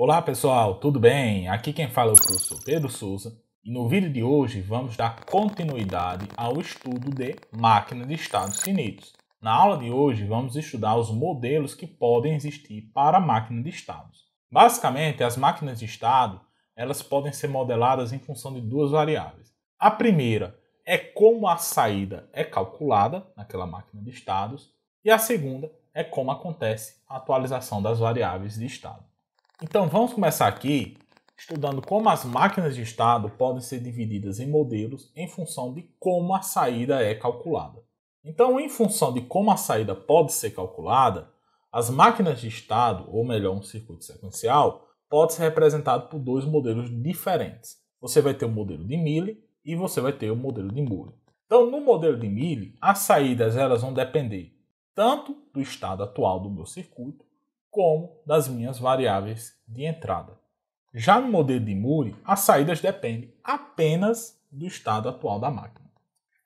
Olá pessoal, tudo bem? Aqui quem fala é o professor Pedro Souza e no vídeo de hoje vamos dar continuidade ao estudo de máquina de Estados finitos. Na aula de hoje vamos estudar os modelos que podem existir para máquina de estados. Basicamente, as máquinas de estado, elas podem ser modeladas em função de duas variáveis. A primeira é como a saída é calculada naquela máquina de estados e a segunda é como acontece a atualização das variáveis de estado. Então vamos começar aqui estudando como as máquinas de estado podem ser divididas em modelos em função de como a saída é calculada. Então, em função de como a saída pode ser calculada, as máquinas de estado, ou melhor, um circuito sequencial, pode ser representado por dois modelos diferentes. Você vai ter o modelo de Mille e você vai ter o modelo de Moore. Então, no modelo de Mille, as saídas elas vão depender tanto do estado atual do meu circuito, como das minhas variáveis de entrada. Já no modelo de Moore, as saídas dependem apenas do estado atual da máquina.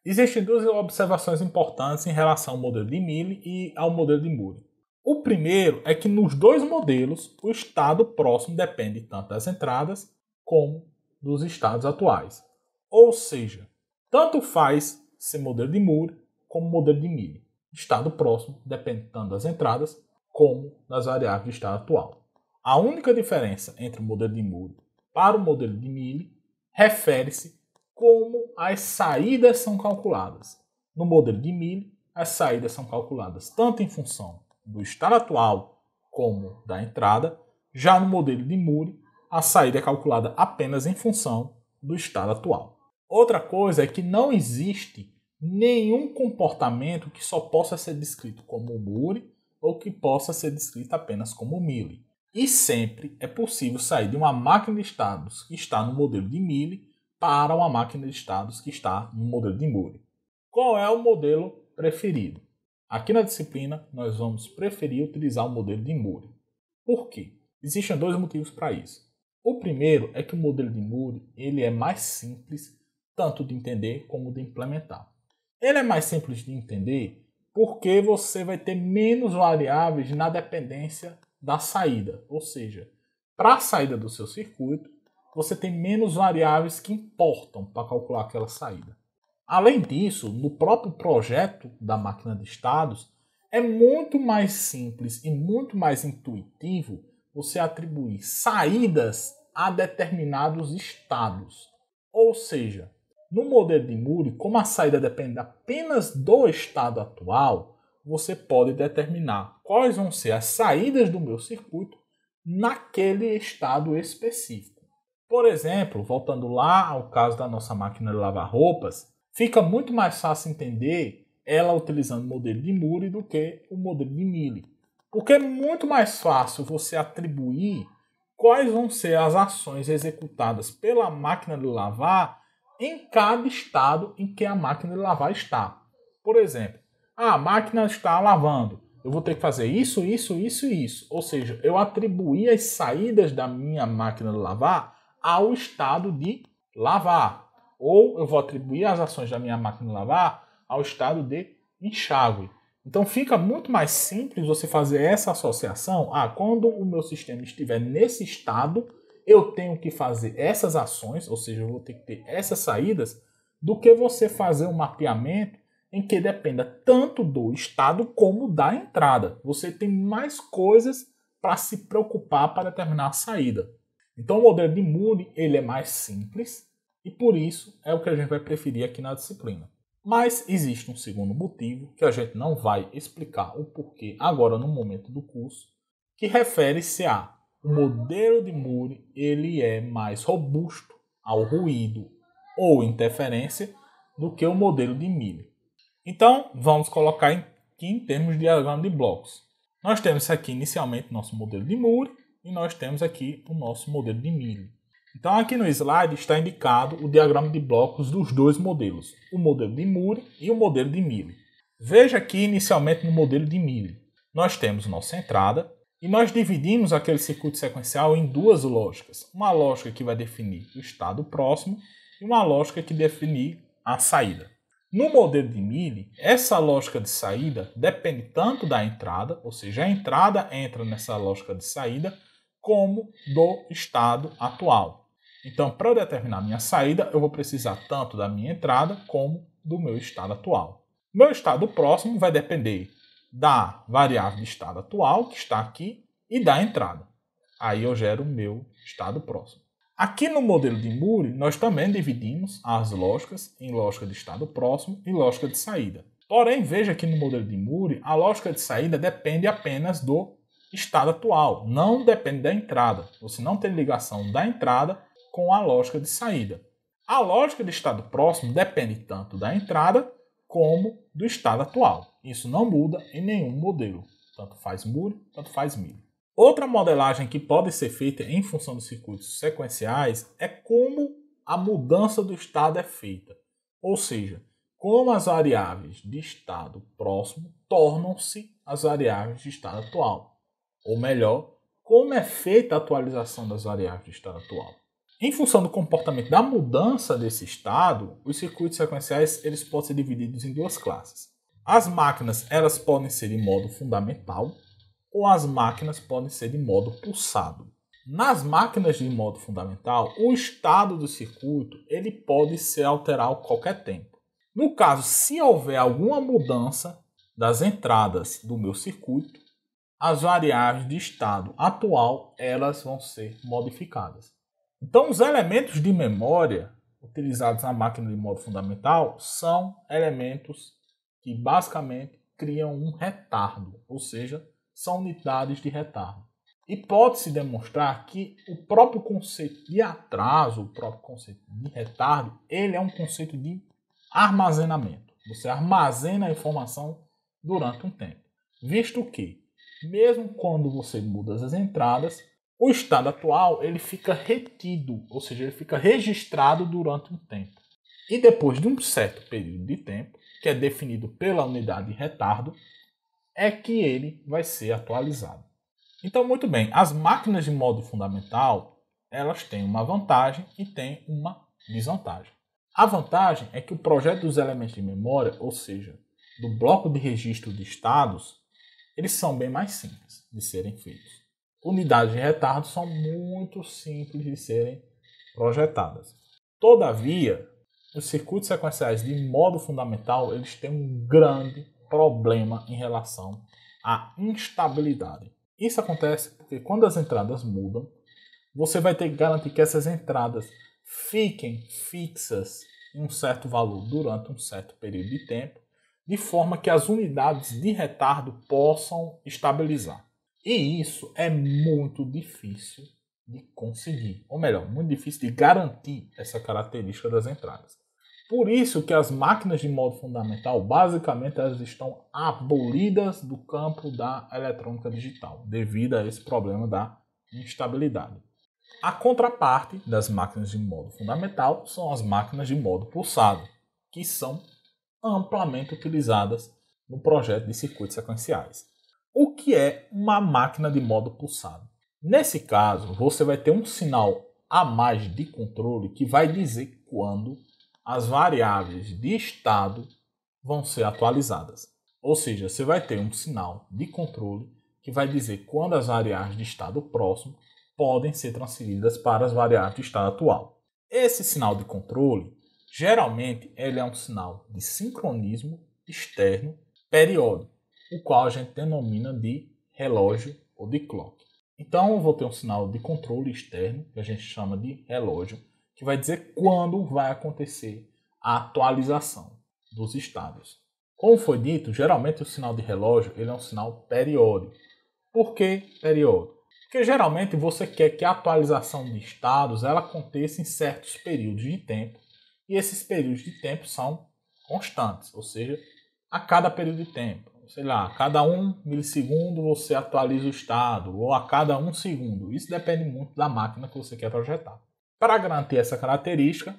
Existem duas observações importantes em relação ao modelo de Mille e ao modelo de Moore. O primeiro é que nos dois modelos, o estado próximo depende tanto das entradas como dos estados atuais. Ou seja, tanto faz ser modelo de Moore como modelo de Mille. Estado próximo depende tanto das entradas como nas variáveis de estado atual. A única diferença entre o modelo de Moore para o modelo de Mille refere-se como as saídas são calculadas. No modelo de Mille, as saídas são calculadas tanto em função do estado atual como da entrada. Já no modelo de Moore a saída é calculada apenas em função do estado atual. Outra coisa é que não existe nenhum comportamento que só possa ser descrito como Moody ou que possa ser descrita apenas como Mille. E sempre é possível sair de uma máquina de estados que está no modelo de Mille para uma máquina de estados que está no modelo de Moore. Qual é o modelo preferido? Aqui na disciplina, nós vamos preferir utilizar o modelo de Moore. Por quê? Existem dois motivos para isso. O primeiro é que o modelo de Moore ele é mais simples tanto de entender como de implementar. Ele é mais simples de entender porque você vai ter menos variáveis na dependência da saída. Ou seja, para a saída do seu circuito, você tem menos variáveis que importam para calcular aquela saída. Além disso, no próprio projeto da máquina de estados, é muito mais simples e muito mais intuitivo você atribuir saídas a determinados estados. Ou seja, no modelo de Moore, como a saída depende apenas do estado atual, você pode determinar quais vão ser as saídas do meu circuito naquele estado específico. Por exemplo, voltando lá ao caso da nossa máquina de lavar roupas, fica muito mais fácil entender ela utilizando o modelo de Moore do que o modelo de Mille, porque é muito mais fácil você atribuir quais vão ser as ações executadas pela máquina de lavar em cada estado em que a máquina de lavar está. Por exemplo, ah, a máquina está lavando. Eu vou ter que fazer isso, isso, isso e isso. Ou seja, eu atribuí as saídas da minha máquina de lavar ao estado de lavar. Ou eu vou atribuir as ações da minha máquina de lavar ao estado de enxágue. Então fica muito mais simples você fazer essa associação. Ah, quando o meu sistema estiver nesse estado, eu tenho que fazer essas ações, ou seja, eu vou ter que ter essas saídas, do que você fazer um mapeamento em que dependa tanto do estado como da entrada. Você tem mais coisas para se preocupar para determinar a saída. Então o modelo de Moody ele é mais simples e por isso é o que a gente vai preferir aqui na disciplina. Mas existe um segundo motivo que a gente não vai explicar o porquê agora no momento do curso, que refere-se a o modelo de Moore ele é mais robusto ao ruído ou interferência do que o modelo de Miller. Então, vamos colocar aqui em termos de diagrama de blocos. Nós temos aqui inicialmente nosso modelo de Moore e nós temos aqui o nosso modelo de Miller. Então, aqui no slide está indicado o diagrama de blocos dos dois modelos, o modelo de Moore e o modelo de Miller. Veja aqui inicialmente no modelo de Miller. Nós temos nossa entrada, e nós dividimos aquele circuito sequencial em duas lógicas. Uma lógica que vai definir o estado próximo e uma lógica que definir a saída. No modelo de Mille, essa lógica de saída depende tanto da entrada, ou seja, a entrada entra nessa lógica de saída, como do estado atual. Então, para determinar minha saída, eu vou precisar tanto da minha entrada como do meu estado atual. Meu estado próximo vai depender da variável estado atual, que está aqui, e da entrada. Aí eu gero o meu estado próximo. Aqui no modelo de Moore, nós também dividimos as lógicas em lógica de estado próximo e lógica de saída. Porém, veja que no modelo de Moore, a lógica de saída depende apenas do estado atual, não depende da entrada. Você não tem ligação da entrada com a lógica de saída. A lógica de estado próximo depende tanto da entrada como do estado atual. Isso não muda em nenhum modelo, tanto faz muro, tanto faz milho. Outra modelagem que pode ser feita em função dos circuitos sequenciais é como a mudança do estado é feita, ou seja, como as variáveis de estado próximo tornam-se as variáveis de estado atual, ou melhor, como é feita a atualização das variáveis de estado atual. Em função do comportamento da mudança desse estado, os circuitos sequenciais eles podem ser divididos em duas classes. As máquinas elas podem ser de modo fundamental ou as máquinas podem ser de modo pulsado. Nas máquinas de modo fundamental, o estado do circuito ele pode ser alterado a qualquer tempo. No caso, se houver alguma mudança das entradas do meu circuito, as variáveis de estado atual elas vão ser modificadas. Então, os elementos de memória utilizados na máquina de modo fundamental são elementos que basicamente criam um retardo, ou seja, são unidades de retardo. E pode-se demonstrar que o próprio conceito de atraso, o próprio conceito de retardo, ele é um conceito de armazenamento. Você armazena a informação durante um tempo. Visto que, mesmo quando você muda as entradas, o estado atual ele fica retido, ou seja, ele fica registrado durante um tempo. E depois de um certo período de tempo, que é definido pela unidade de retardo, é que ele vai ser atualizado. Então, muito bem, as máquinas de modo fundamental, elas têm uma vantagem e têm uma desvantagem. A vantagem é que o projeto dos elementos de memória, ou seja, do bloco de registro de estados, eles são bem mais simples de serem feitos unidades de retardo são muito simples de serem projetadas. Todavia, os circuitos sequenciais, de modo fundamental, eles têm um grande problema em relação à instabilidade. Isso acontece porque quando as entradas mudam, você vai ter que garantir que essas entradas fiquem fixas em um certo valor durante um certo período de tempo, de forma que as unidades de retardo possam estabilizar. E isso é muito difícil de conseguir, ou melhor, muito difícil de garantir essa característica das entradas. Por isso que as máquinas de modo fundamental, basicamente, elas estão abolidas do campo da eletrônica digital, devido a esse problema da instabilidade. A contraparte das máquinas de modo fundamental são as máquinas de modo pulsado, que são amplamente utilizadas no projeto de circuitos sequenciais o que é uma máquina de modo pulsado. Nesse caso, você vai ter um sinal a mais de controle que vai dizer quando as variáveis de estado vão ser atualizadas. Ou seja, você vai ter um sinal de controle que vai dizer quando as variáveis de estado próximo podem ser transferidas para as variáveis de estado atual. Esse sinal de controle, geralmente, ele é um sinal de sincronismo externo periódico o qual a gente denomina de relógio ou de clock. Então eu vou ter um sinal de controle externo, que a gente chama de relógio, que vai dizer quando vai acontecer a atualização dos estados. Como foi dito, geralmente o sinal de relógio ele é um sinal periódico. Por que periódico? Porque geralmente você quer que a atualização de estados ela aconteça em certos períodos de tempo, e esses períodos de tempo são constantes, ou seja, a cada período de tempo sei lá, a cada um milissegundo você atualiza o estado, ou a cada um segundo. Isso depende muito da máquina que você quer projetar. Para garantir essa característica,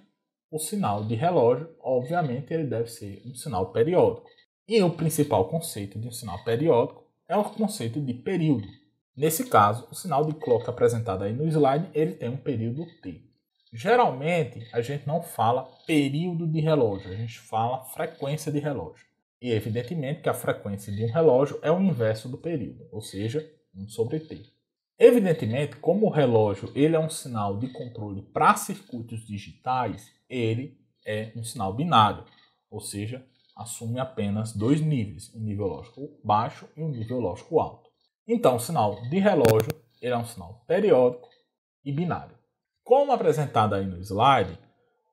o sinal de relógio, obviamente, ele deve ser um sinal periódico. E o principal conceito de um sinal periódico é o conceito de período. Nesse caso, o sinal de clock apresentado aí no slide, ele tem um período T. Geralmente, a gente não fala período de relógio, a gente fala frequência de relógio. E evidentemente que a frequência de um relógio é o inverso do período, ou seja, 1 sobre T. Evidentemente, como o relógio ele é um sinal de controle para circuitos digitais, ele é um sinal binário, ou seja, assume apenas dois níveis, um nível lógico baixo e um nível lógico alto. Então, o sinal de relógio ele é um sinal periódico e binário. Como apresentado aí no slide,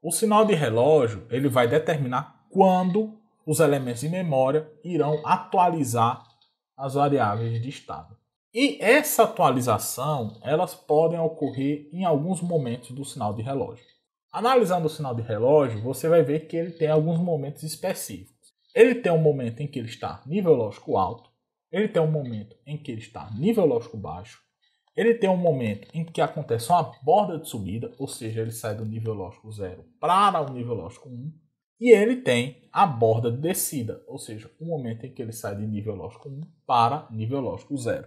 o sinal de relógio ele vai determinar quando os elementos de memória irão atualizar as variáveis de estado. E essa atualização, elas podem ocorrer em alguns momentos do sinal de relógio. Analisando o sinal de relógio, você vai ver que ele tem alguns momentos específicos. Ele tem um momento em que ele está nível lógico alto, ele tem um momento em que ele está nível lógico baixo, ele tem um momento em que acontece uma borda de subida, ou seja, ele sai do nível lógico zero para o nível lógico 1, um, e ele tem a borda de descida, ou seja, o momento em que ele sai de nível lógico 1 para nível lógico 0.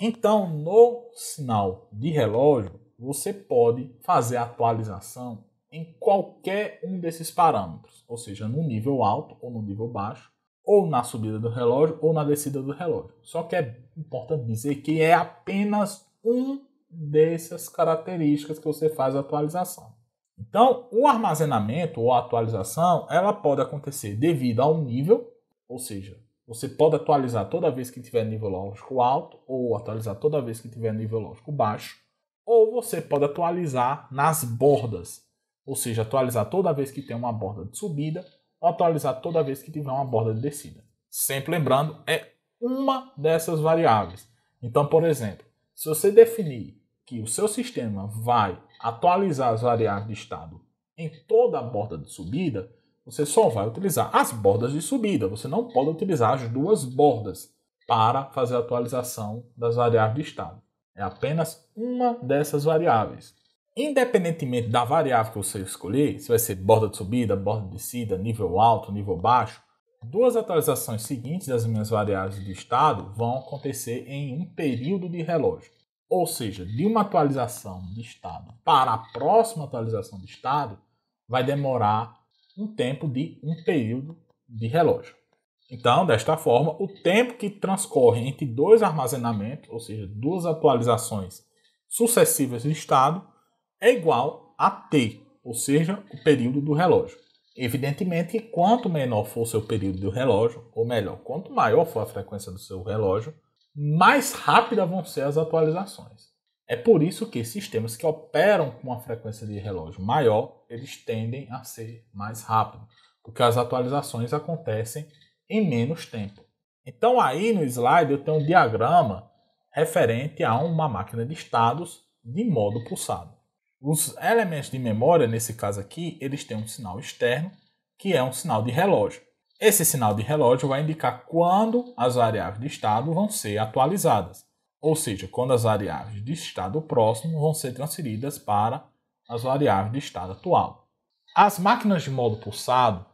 Então, no sinal de relógio, você pode fazer a atualização em qualquer um desses parâmetros, ou seja, no nível alto ou no nível baixo, ou na subida do relógio ou na descida do relógio. Só que é importante dizer que é apenas um dessas características que você faz a atualização. Então, o armazenamento ou a atualização, ela pode acontecer devido ao nível, ou seja, você pode atualizar toda vez que tiver nível lógico alto ou atualizar toda vez que tiver nível lógico baixo, ou você pode atualizar nas bordas, ou seja, atualizar toda vez que tem uma borda de subida ou atualizar toda vez que tiver uma borda de descida. Sempre lembrando, é uma dessas variáveis. Então, por exemplo, se você definir que o seu sistema vai atualizar as variáveis de estado em toda a borda de subida, você só vai utilizar as bordas de subida. Você não pode utilizar as duas bordas para fazer a atualização das variáveis de estado. É apenas uma dessas variáveis. Independentemente da variável que você escolher, se vai ser borda de subida, borda de descida, nível alto, nível baixo, duas atualizações seguintes das minhas variáveis de estado vão acontecer em um período de relógio. Ou seja, de uma atualização de estado para a próxima atualização de estado, vai demorar um tempo de um período de relógio. Então, desta forma, o tempo que transcorre entre dois armazenamentos, ou seja, duas atualizações sucessivas de estado, é igual a T, ou seja, o período do relógio. Evidentemente que quanto menor for o seu período do relógio, ou melhor, quanto maior for a frequência do seu relógio, mais rápidas vão ser as atualizações. É por isso que sistemas que operam com uma frequência de relógio maior, eles tendem a ser mais rápidos, porque as atualizações acontecem em menos tempo. Então aí no slide eu tenho um diagrama referente a uma máquina de estados de modo pulsado. Os elementos de memória, nesse caso aqui, eles têm um sinal externo, que é um sinal de relógio. Esse sinal de relógio vai indicar quando as variáveis de estado vão ser atualizadas, ou seja, quando as variáveis de estado próximo vão ser transferidas para as variáveis de estado atual. As máquinas de modo pulsado,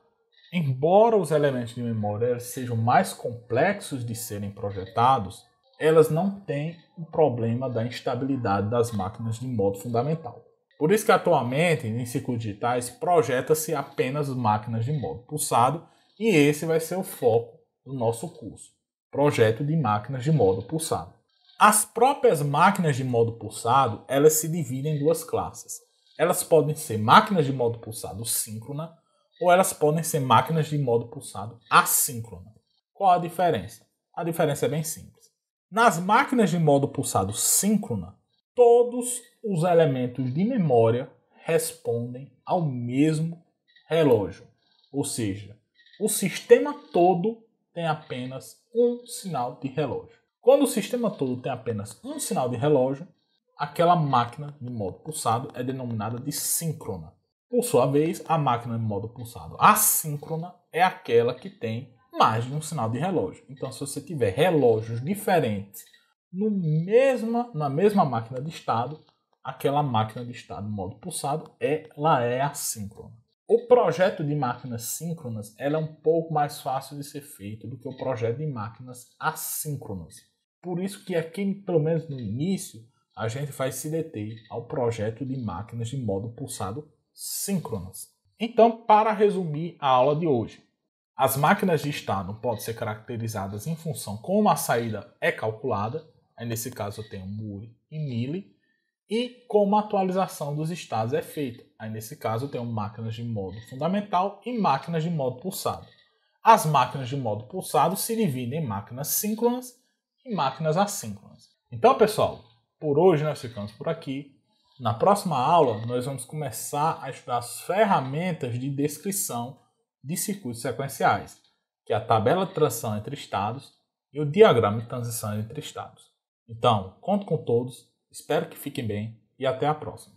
embora os elementos de memória sejam mais complexos de serem projetados, elas não têm o problema da instabilidade das máquinas de modo fundamental. Por isso que atualmente em ciclos digitais projeta-se apenas máquinas de modo pulsado e esse vai ser o foco do nosso curso: projeto de máquinas de modo pulsado. As próprias máquinas de modo pulsado, elas se dividem em duas classes. Elas podem ser máquinas de modo pulsado síncrona ou elas podem ser máquinas de modo pulsado assíncrona. Qual a diferença? A diferença é bem simples. Nas máquinas de modo pulsado síncrona, todos os elementos de memória respondem ao mesmo relógio. Ou seja, o sistema todo tem apenas um sinal de relógio. Quando o sistema todo tem apenas um sinal de relógio, aquela máquina de modo pulsado é denominada de síncrona. Por sua vez, a máquina de modo pulsado assíncrona é aquela que tem mais de um sinal de relógio. Então, se você tiver relógios diferentes no mesma, na mesma máquina de estado, aquela máquina de estado modo pulsado ela é assíncrona. O projeto de máquinas síncronas ela é um pouco mais fácil de ser feito do que o projeto de máquinas assíncronas. Por isso que aqui, pelo menos no início, a gente vai se deter ao projeto de máquinas de modo pulsado síncronas. Então, para resumir a aula de hoje, as máquinas de estado podem ser caracterizadas em função como a saída é calculada, aí nesse caso eu tenho Moore e Mille, e como a atualização dos estados é feita. Aí nesse caso eu tenho máquinas de modo fundamental e máquinas de modo pulsado. As máquinas de modo pulsado se dividem em máquinas síncronas e máquinas assíncronas. Então, pessoal, por hoje nós ficamos por aqui. Na próxima aula, nós vamos começar a estudar as ferramentas de descrição de circuitos sequenciais, que é a tabela de transição entre estados e o diagrama de transição entre estados. Então, conto com todos Espero que fiquem bem e até a próxima.